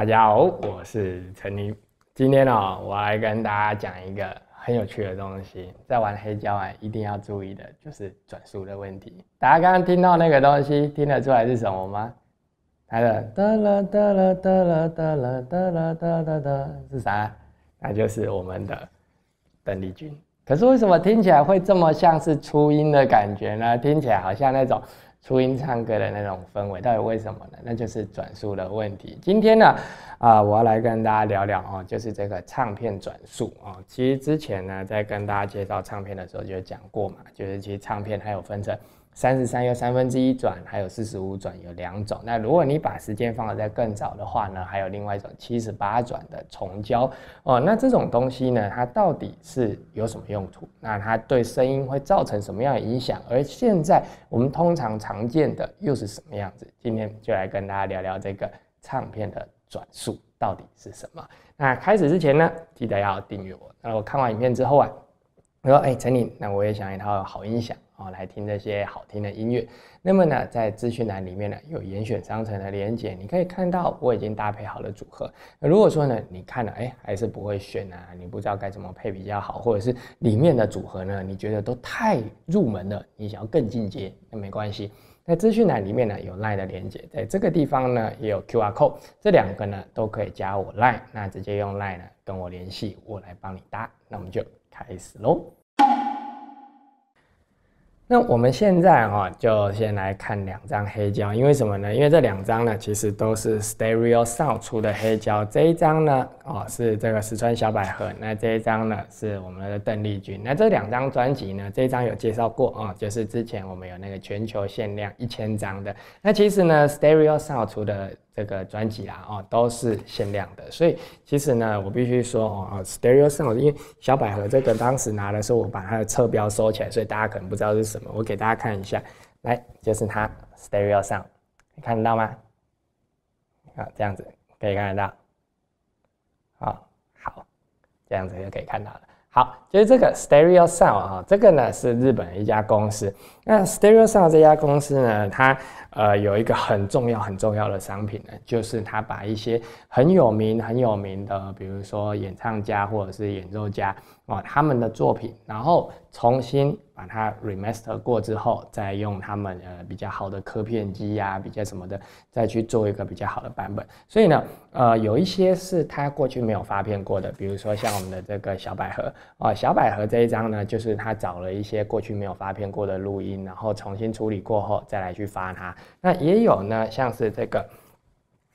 大家好，我是陈宁。今天呢，我来跟大家讲一个很有趣的东西，在玩黑胶啊，一定要注意的就是转速的问题。大家刚刚听到那个东西，听得出来是什么吗？它的哒啦哒啦哒啦哒啦哒啦哒哒哒，是啥？那就是我们的邓丽君。可是为什么听起来会这么像是初音的感觉呢？听起来好像那种。初音唱歌的那种氛围，到底为什么呢？那就是转速的问题。今天呢，啊，我要来跟大家聊聊哦，就是这个唱片转速啊。其实之前呢，在跟大家介绍唱片的时候就讲过嘛，就是其实唱片它有分成。三十三又三分之一转，还有四十五转，有两种。那如果你把时间放在更早的话呢，还有另外一种七十八转的重交哦。那这种东西呢，它到底是有什么用途？那它对声音会造成什么样的影响？而现在我们通常常见的又是什么样子？今天就来跟大家聊聊这个唱片的转速到底是什么。那开始之前呢，记得要订阅我。那我看完影片之后啊，我说：“哎，陈宁，那我也想一套好音响。”哦，来听这些好听的音乐。那么呢，在资讯栏里面呢有严选商城的连接，你可以看到我已经搭配好了组合。那如果说呢你看了哎还是不会选啊，你不知道该怎么配比较好，或者是里面的组合呢你觉得都太入门了，你想要更进阶那没关系，在资讯栏里面呢有 Line 的连接，在这个地方呢也有 QR code，这两个呢都可以加我 Line，那直接用 Line 呢跟我联系，我来帮你搭。那我们就开始喽。那我们现在哈就先来看两张黑胶，因为什么呢？因为这两张呢，其实都是 Stereo Sound 出的黑胶。这一张呢，哦是这个石川小百合，那这一张呢是我们的邓丽君。那这两张专辑呢，这一张有介绍过啊，就是之前我们有那个全球限量一千张的。那其实呢，Stereo Sound 出的。这个专辑啊，哦，都是限量的，所以其实呢，我必须说哦，s t e r e o sound，因为小百合这个当时拿的时候，我把它的侧标收起来，所以大家可能不知道是什么，我给大家看一下，来，就是它 stereo sound，你看得到吗？啊，这样子可以看得到，啊，好，这样子就可以看到了。好，就是这个 Stereo Sound 啊，这个呢是日本的一家公司。那 Stereo Sound 这家公司呢，它呃有一个很重要、很重要的商品呢，就是它把一些很有名、很有名的，比如说演唱家或者是演奏家。哦，他们的作品，然后重新把它 remaster 过之后，再用他们呃比较好的刻片机呀，比较什么的，再去做一个比较好的版本。所以呢，呃，有一些是他过去没有发片过的，比如说像我们的这个小百合啊，小百合这一张呢，就是他找了一些过去没有发片过的录音，然后重新处理过后再来去发它。那也有呢，像是这个，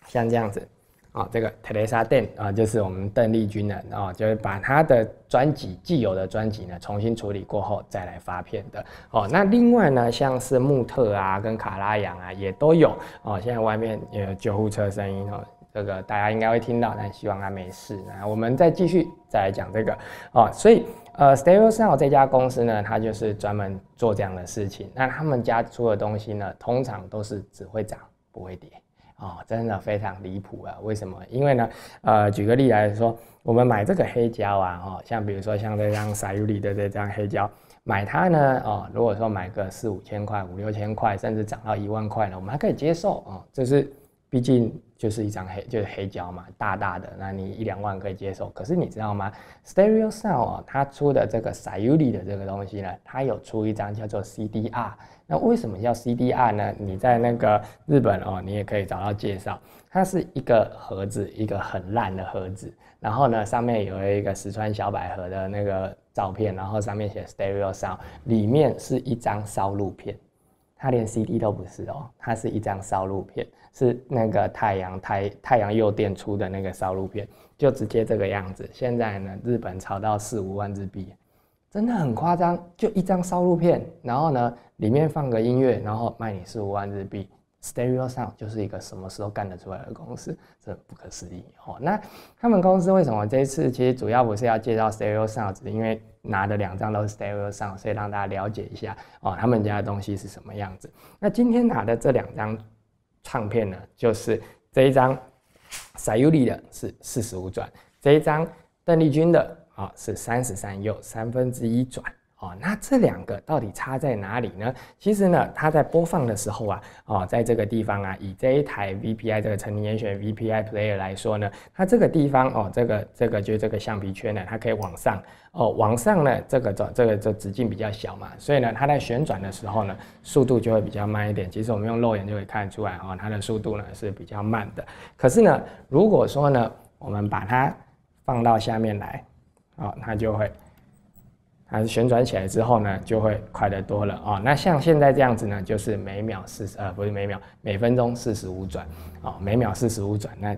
像这样子。啊，这个 Teresa Deng 啊，就是我们邓丽君人啊、就是把她的专辑既有的专辑呢重新处理过后再来发片的哦。那另外呢，像是穆特啊跟卡拉扬啊也都有哦。现在外面也有救护车声音哦，这个大家应该会听到，但希望他没事啊。我们再继续再来讲这个哦。所以呃，Stereo Sound 这家公司呢，它就是专门做这样的事情。那他们家出的东西呢，通常都是只会涨不会跌。啊，真的非常离谱啊！为什么？因为呢，呃，举个例来说，我们买这个黑胶啊，哦，像比如说像这张萨尔利的这张黑胶，买它呢，哦，如果说买个四五千块、五六千块，甚至涨到一万块了，我们还可以接受啊，这是。毕竟就是一张黑就是黑胶嘛，大大的，那你一两万可以接受。可是你知道吗？Stereo Sound 啊，它出的这个 Sayuri 的这个东西呢，它有出一张叫做 CDR。那为什么叫 CDR 呢？你在那个日本哦，你也可以找到介绍。它是一个盒子，一个很烂的盒子。然后呢，上面有一个石川小百合的那个照片，然后上面写 Stereo Sound，里面是一张烧录片。它连 CD 都不是哦，它是一张烧录片，是那个太阳太太阳右电出的那个烧录片，就直接这个样子。现在呢，日本炒到四五万日币，真的很夸张，就一张烧录片，然后呢，里面放个音乐，然后卖四五万日币。Stereo Sound 就是一个什么时候干得出来的公司，这不可思议哦。那他们公司为什么这次其实主要不是要介绍 Stereo Sound？因为拿的两张都是 stereo 上，所以让大家了解一下哦，他们家的东西是什么样子。那今天拿的这两张唱片呢，就是这一张 Sayuri 的是四十五转，这一张邓丽君的啊是三十三又三分之一转。哦，那这两个到底差在哪里呢？其实呢，它在播放的时候啊，哦，在这个地方啊，以这一台 VPI 这个成年选 VPI player 来说呢，它这个地方哦，这个这个就是这个橡皮圈呢，它可以往上哦，往上呢，这个这这个这直径比较小嘛，所以呢，它在旋转的时候呢，速度就会比较慢一点。其实我们用肉眼就可以看出来哦，它的速度呢是比较慢的。可是呢，如果说呢，我们把它放到下面来，哦，它就会。但是旋转起来之后呢，就会快得多了哦。那像现在这样子呢，就是每秒四十呃，不是每秒，每分钟四十五转啊，每秒四十五转，那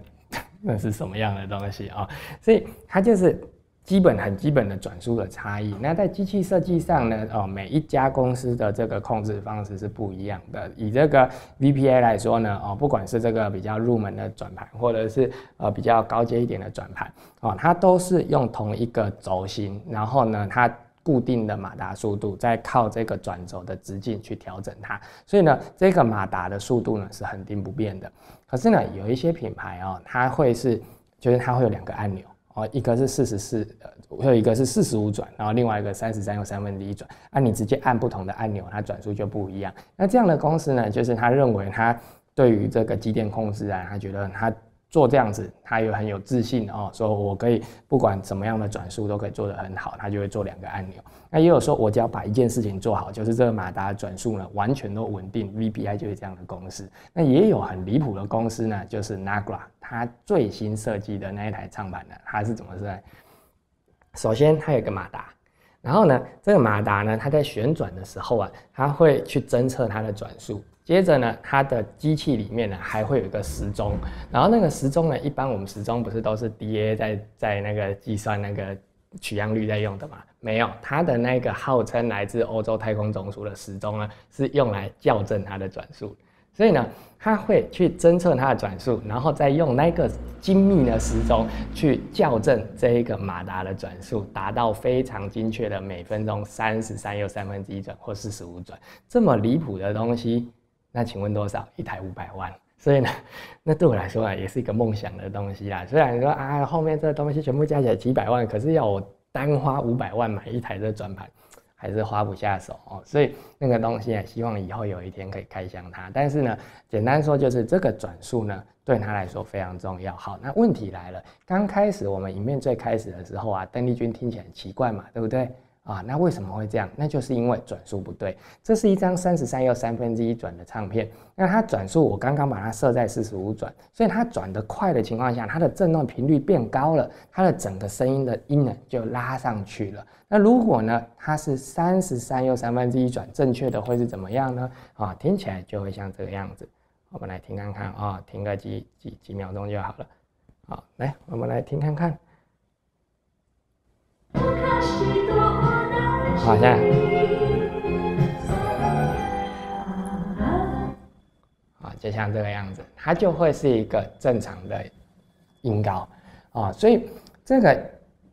那是什么样的东西啊？所以它就是基本很基本的转速的差异。那在机器设计上呢，哦，每一家公司的这个控制方式是不一样的。以这个 VPA 来说呢，哦，不管是这个比较入门的转盘，或者是呃比较高阶一点的转盘，哦，它都是用同一个轴心，然后呢，它。固定的马达速度，再靠这个转轴的直径去调整它，所以呢，这个马达的速度呢是恒定不变的。可是呢，有一些品牌啊，它会是，就是它会有两个按钮哦，一个是四十四，呃，有一个是四十五转，然后另外一个三十三又三分之一转，啊，你直接按不同的按钮，它转速就不一样。那这样的公司呢，就是他认为他对于这个机电控制啊，他觉得他。做这样子，他有很有自信哦，说我可以不管什么样的转速都可以做得很好，他就会做两个按钮。那也有说，我只要把一件事情做好，就是这个马达转速呢完全都稳定。v b i 就是这样的公司。那也有很离谱的公司呢，就是 Nagra，它最新设计的那一台唱盘呢，它是怎么设计？首先它有个马达。然后呢，这个马达呢，它在旋转的时候啊，它会去侦测它的转速。接着呢，它的机器里面呢，还会有一个时钟。然后那个时钟呢，一般我们时钟不是都是 DA 在在那个计算那个取样率在用的嘛？没有，它的那个号称来自欧洲太空总署的时钟呢，是用来校正它的转速。所以呢，他会去侦测它的转速，然后再用那个精密的时钟去校正这一个马达的转速，达到非常精确的每分钟三十三又三分之一转或四十五转，这么离谱的东西，那请问多少？一台五百万。所以呢，那对我来说啊，也是一个梦想的东西啊。虽然说啊，后面这东西全部加起来几百万，可是要我单花五百万买一台的转盘。还是花不下手哦，所以那个东西啊，希望以后有一天可以开箱它。但是呢，简单说就是这个转速呢，对他来说非常重要。好，那问题来了，刚开始我们影片最开始的时候啊，邓丽君听起来很奇怪嘛，对不对？啊，那为什么会这样？那就是因为转速不对。这是一张三十三又三分之一转的唱片，那它转速我刚刚把它设在四十五转，所以它转得快的情况下，它的振动频率变高了，它的整个声音的音呢就拉上去了。那如果呢，它是三十三又三分之一转，正确的会是怎么样呢？啊，听起来就会像这个样子。我们来听看看啊，停个几几几秒钟就好了。好，来，我们来听看看。好，像啊，好，就像这个样子，它就会是一个正常的音高，啊，所以这个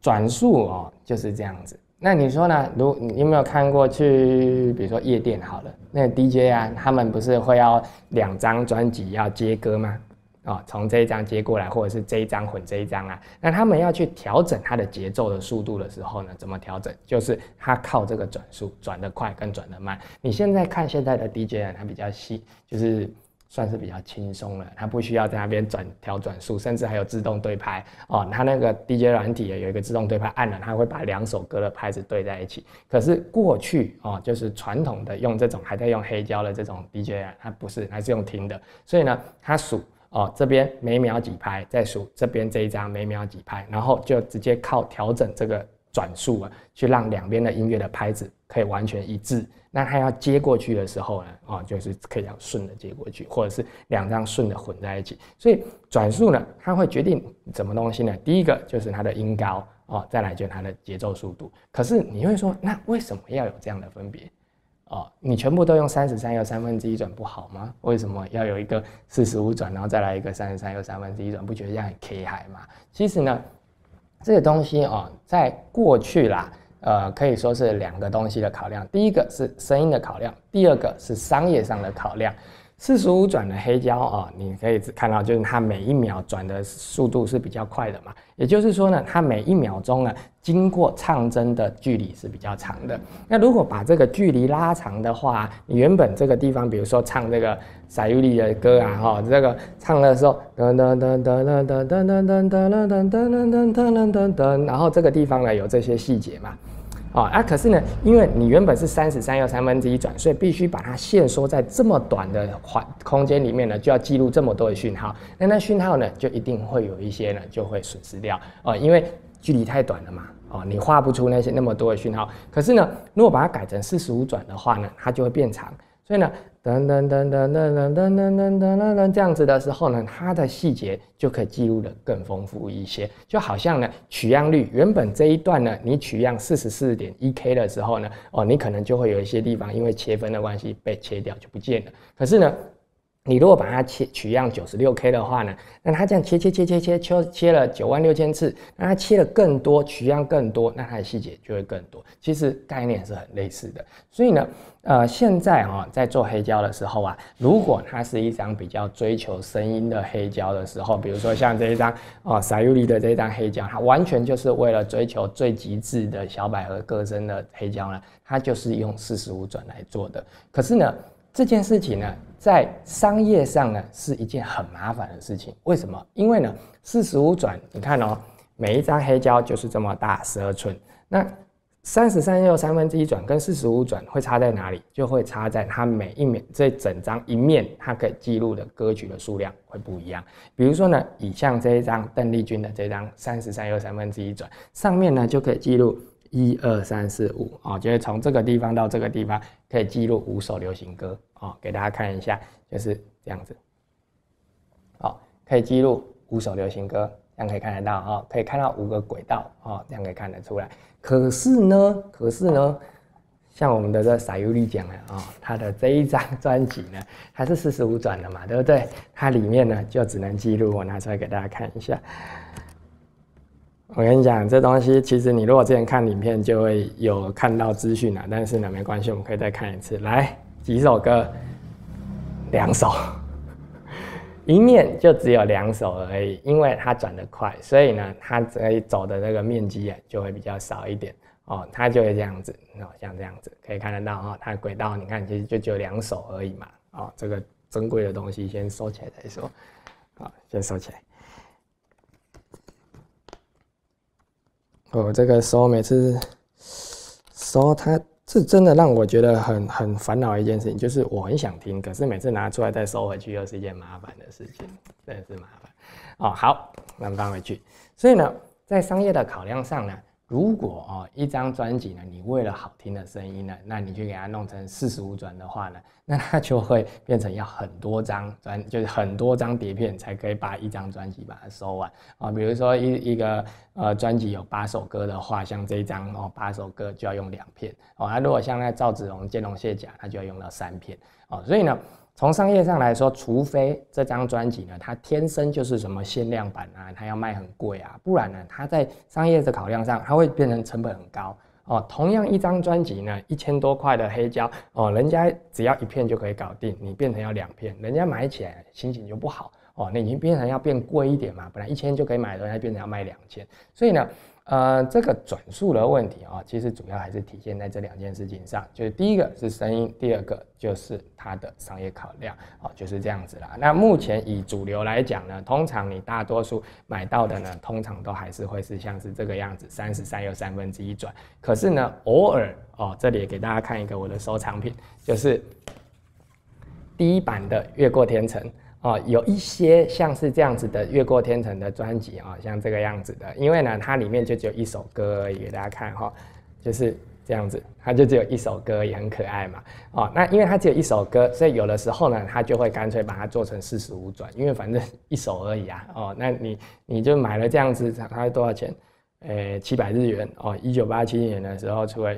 转速哦就是这样子。那你说呢？如你有没有看过去，比如说夜店好了，那 DJ 啊，他们不是会要两张专辑要接歌吗？啊，从这一张接过来，或者是这一张混这一张啊，那他们要去调整它的节奏的速度的时候呢，怎么调整？就是它靠这个转速，转得快跟转得慢。你现在看现在的 DJ 啊，它比较细，就是算是比较轻松了，它不需要在那边转调转速，甚至还有自动对拍哦。它那个 DJ 软体有一个自动对拍，按了它会把两首歌的拍子对在一起。可是过去哦，就是传统的用这种还在用黑胶的这种 DJ 啊，它不是，还是用听的，所以呢，它数。哦，这边每秒几拍再数，这边这一张每秒几拍，然后就直接靠调整这个转速啊，去让两边的音乐的拍子可以完全一致。那它要接过去的时候呢，哦，就是可以要顺的接过去，或者是两张顺的混在一起。所以转速呢，它会决定什么东西呢？第一个就是它的音高哦，再来就是它的节奏速度。可是你会说，那为什么要有这样的分别？哦，你全部都用三十三又三分之一转不好吗？为什么要有一个四十五转，然后再来一个三十三又三分之一转？不觉得这样很坑害吗？其实呢，这个东西哦，在过去啦，呃，可以说是两个东西的考量，第一个是声音的考量，第二个是商业上的考量。四十五转的黑胶啊，你可以看到，就是它每一秒转的速度是比较快的嘛。也就是说呢，它每一秒钟呢，经过唱针的距离是比较长的。那如果把这个距离拉长的话，你原本这个地方，比如说唱这个莎悠莉的歌啊，哈，这个唱的时候，噔噔噔噔噔噔噔噔噔噔噔噔噔噔噔噔噔，然后这个地方呢有这些细节嘛。啊啊！可是呢，因为你原本是三十三又三分之一转，所以必须把它限缩在这么短的环空间里面呢，就要记录这么多的讯号。那那讯号呢，就一定会有一些呢，就会损失掉啊，因为距离太短了嘛。哦，你画不出那些那么多的讯号。可是呢，如果把它改成四十五转的话呢，它就会变长。所以呢。噔噔噔噔噔噔噔噔噔噔，这样子的时候呢，它的细节就可以记录的更丰富一些。就好像呢，取样率原本这一段呢，你取样四十四点一 K 的时候呢，哦，你可能就会有一些地方因为切分的关系被切掉就不见了。可是呢。你如果把它切取样九十六 k 的话呢，那它这样切切切切切切切了九万六千次，那它切了更多，取样更多，那它的细节就会更多。其实概念是很类似的。所以呢，呃，现在哈，在做黑胶的时候啊，如果它是一张比较追求声音的黑胶的时候，比如说像这一张哦，沙丘利的这一张黑胶，它完全就是为了追求最极致的小百合歌声的黑胶呢，它就是用四十五转来做的。可是呢，这件事情呢？在商业上呢，是一件很麻烦的事情。为什么？因为呢，四十五转，你看哦，每一张黑胶就是这么大，十二寸。那三十三又三分之一转跟四十五转会差在哪里？就会差在它每一面，这整张一面它可以记录的歌曲的数量会不一样。比如说呢，以上这一张邓丽君的这张三十三又三分之一转，上面呢就可以记录。一二三四五啊，就是从这个地方到这个地方可以记录五首流行歌啊，给大家看一下，就是这样子。好，可以记录五首流行歌，这样可以看得到啊，可以看到五个轨道啊，这样可以看得出来。可是呢，可是呢，像我们的这撒尤利讲的啊，他的这一张 专辑呢，还是四十五转的嘛，对不对？它里面呢就只能记录，我拿出来给大家看一下。我跟你讲，这东西其实你如果之前看影片就会有看到资讯了，但是呢没关系，我们可以再看一次。来，几首歌，两首，一面就只有两首而已，因为它转得快，所以呢它可以走的那个面积啊就会比较少一点。哦，它就会这样子，哦像这样子可以看得到啊，它轨道你看其实就只有两首而已嘛。哦，这个珍贵的东西先收起来再说，好，先收起来。哦，这个候每次收它，是真的让我觉得很很烦恼一件事情，就是我很想听，可是每次拿出来再收回去又是一件麻烦的事情，真的是麻烦。哦，好，那放回去。所以呢，在商业的考量上呢。如果哦，一张专辑呢，你为了好听的声音呢，那你去给它弄成四十五转的话呢，那它就会变成要很多张专，就是很多张碟片才可以把一张专辑把它收完啊。比如说一一个呃专辑有八首歌的话，像这一张哦，八首歌就要用两片哦。它如果像那赵子龙、见龙卸甲，它就要用到三片哦。所以呢。从商业上来说，除非这张专辑呢，它天生就是什么限量版啊，它要卖很贵啊，不然呢，它在商业的考量上，它会变成成本很高哦。同样一张专辑呢，一千多块的黑胶哦，人家只要一片就可以搞定，你变成要两片，人家买起来心情就不好哦。你已经变成要变贵一点嘛，本来一千就可以买的，人家变成要卖两千，所以呢。呃，这个转速的问题啊，其实主要还是体现在这两件事情上，就是第一个是声音，第二个就是它的商业考量啊，就是这样子啦。那目前以主流来讲呢，通常你大多数买到的呢，通常都还是会是像是这个样子，三十三又三分之一转。可是呢，偶尔哦，这里给大家看一个我的收藏品，就是第一版的《越过天城》。哦，有一些像是这样子的《越过天城》的专辑啊，像这个样子的，因为呢，它里面就只有一首歌而已，给大家看哈，就是这样子，它就只有一首歌，也很可爱嘛。哦，那因为它只有一首歌，所以有的时候呢，它就会干脆把它做成四十五转，因为反正一首而已啊。哦，那你你就买了这样子，它多少钱？诶，七百日元哦，一九八七年的时候出了。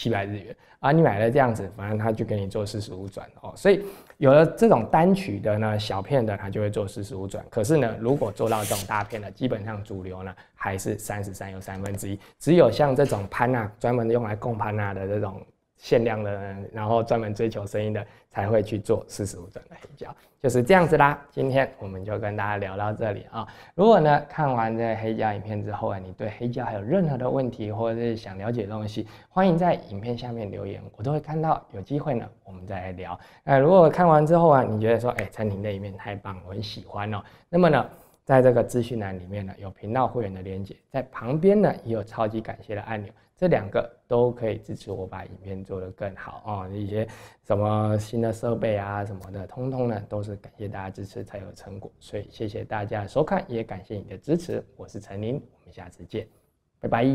七百日元啊，你买了这样子，反正他就给你做四十五转哦。所以有了这种单曲的呢，小片的，他就会做四十五转。可是呢，如果做到这种大片的，基本上主流呢还是三十三又三分之一。只有像这种潘娜，专门用来供潘娜的这种。限量的，然后专门追求声音的才会去做四十五转的黑胶，就是这样子啦。今天我们就跟大家聊到这里啊。如果呢看完这黑胶影片之后啊，你对黑胶还有任何的问题，或者是想了解的东西，欢迎在影片下面留言，我都会看到。有机会呢，我们再来聊。那如果看完之后啊，你觉得说，哎，餐厅一面太棒，我很喜欢哦。那么呢，在这个资讯栏里面呢，有频道会员的连接，在旁边呢也有超级感谢的按钮。这两个都可以支持我把影片做得更好啊，一些什么新的设备啊什么的，通通呢都是感谢大家支持才有成果，所以谢谢大家收看，也感谢你的支持，我是陈林，我们下次见，拜拜。